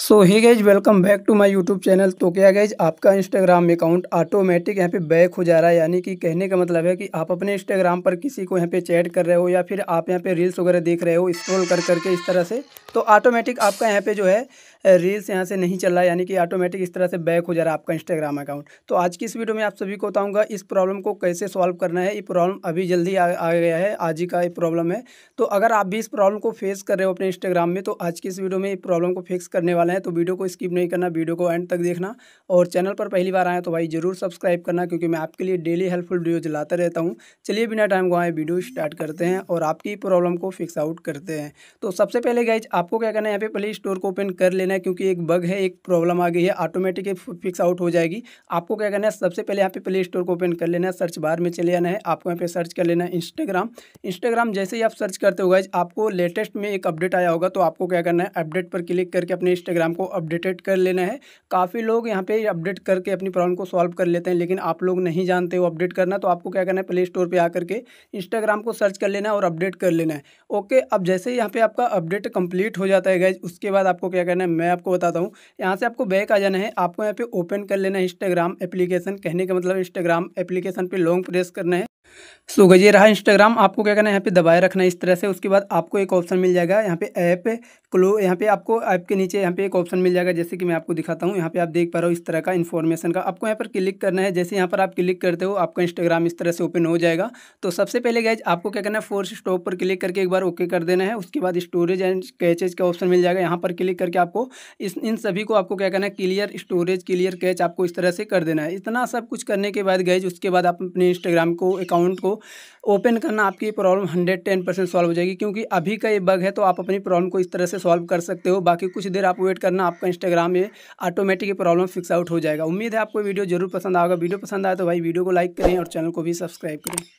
so hi guys welcome back to my YouTube channel तो क्या guys आपका Instagram account automatic यहाँ पे बैक हो जा रहा है यानी कि कहने का मतलब है कि आप अपने इंस्टाग्राम पर किसी को यहाँ पे चैट कर रहे हो या फिर आप यहाँ पे रील्स वगैरह देख रहे हो स्क्रॉल कर करके इस तरह से तो ऑटोमेटिक आपका यहाँ पे जो है रील्स यहाँ से नहीं चल रहा यानी कि ऑटोमेटिक इस तरह से बैक हो जा रहा है आपका इंस्टाग्राम अकाउंट तो आज की इस वीडियो में आप सभी को बताऊँगा इस प्रॉब्लम को कैसे सॉल्व करना है ये प्रॉब्लम अभी जल्दी आ, गया है आज ही का ये प्रॉब्लम है तो अगर आप भी इस प्रॉब्लम को फेस कर रहे हो अपने इंस्टाग्राम में तो आज की इस वीडियो में ये प्रॉब्लम को फिक्स करने वाले हैं तो वीडियो को स्किप नहीं करना वीडियो को एंड तक देखना और चैनल पर पहली बार आए तो भाई ज़रूर सब्सक्राइब करना क्योंकि मैं आपके लिए डेली हेल्पफुल वीडियो चलाते रहता हूँ चलिए बिना टाइम गवाए वीडियो स्टार्ट करते हैं और आपकी प्रॉब्लम को फिक्स आउट करते हैं तो सबसे पहले गाइज आपको क्या करना है यहाँ पे प्ले स्टोर को ओपन कर ले लेना है क्योंकि एक बग है एक प्रॉब्लम आ गई है ऑटोमेटिक फिक्स आउट हो जाएगी आपको क्या करना है सबसे पहले यहाँ पे प्ले स्टोर को ओपन कर लेना है सर्च बार में चले आना है आपको यहाँ पे सर्च कर लेना है इंस्टाग्राम इंस्टाग्राम जैसे ही आप सर्च करते हो गए आपको लेटेस्ट में एक अपडेट आया होगा तो आपको क्या करना है अपडेट पर क्लिक करके अपने इंस्टाग्राम को अपडेटेड कर लेना है काफ़ी लोग यहाँ पे अपडेट करके अपनी प्रॉब्लम को सॉल्व कर लेते हैं लेकिन आप लोग नहीं जानते हो अपडेट करना तो आपको क्या करना है प्ले स्टोर पर आकर के इंस्टाग्राम को सर्च कर लेना है और अपडेट कर लेना है ओके अब जैसे यहाँ पे आपका अपडेट कंप्लीट हो जाता है गैज उसके बाद आपको क्या करना है मैं आपको बताता हूँ यहाँ से आपको बैक आ जाना है आपको यहाँ पे ओपन कर लेना है इंस्टाग्राम एप्लीकेशन कहने का मतलब इंस्टाग्राम एप्लीकेशन पे लॉन्ग प्रेस करना है सो so, ये रहा इंस्टाग्राम आपको क्या करना है यहाँ पे दबाए रखना है इस तरह से उसके बाद आपको एक ऑप्शन मिल जाएगा यहाँ पे ऐप क्लो यहाँ पे आपको ऐप के नीचे यहाँ पे एक ऑप्शन मिल जाएगा जैसे कि मैं आपको दिखाता हूँ यहाँ पे आप देख पा रहे हो इस तरह का इन्फॉर्मेशन का आपको यहाँ पर क्लिक करना है जैसे यहाँ पर आप क्लिक करते हो आपका इंस्टाग्राम इस तरह से ओपन हो जाएगा तो सबसे पहले गैज आपको क्या करना है फोर्स स्टॉप पर क्लिक करके एक बार ओके कर देना है उसके बाद स्टोरेज एंड कैचेज का ऑप्शन मिल जाएगा यहाँ पर क्लिक करके आपको इस इन सभी को आपको क्या करना है क्लियर स्टोरेज क्लियर कैच आपको इस तरह से कर देना है इतना सब कुछ करने के बाद गैज उसके बाद आप अपने इंस्टाग्राम को अकाउंट अकाउंट को ओपन करना आपकी problem hundred ten percent solve हो जाएगी क्योंकि अभी का ये बग है तो आप अपनी प्रॉब्लम को इस तरह से सॉल्व कर सकते हो बाकी कुछ देर आप वेट करना आपका इंस्टाग्राम में ऑटोमेटिक प्रॉब्लम फिक्स आउट हो जाएगा उम्मीद है आपको वीडियो जरूर पसंद आएगा वीडियो पसंद आए तो भाई वीडियो को लाइक करें और चैनल को भी सब्सक्राइब करें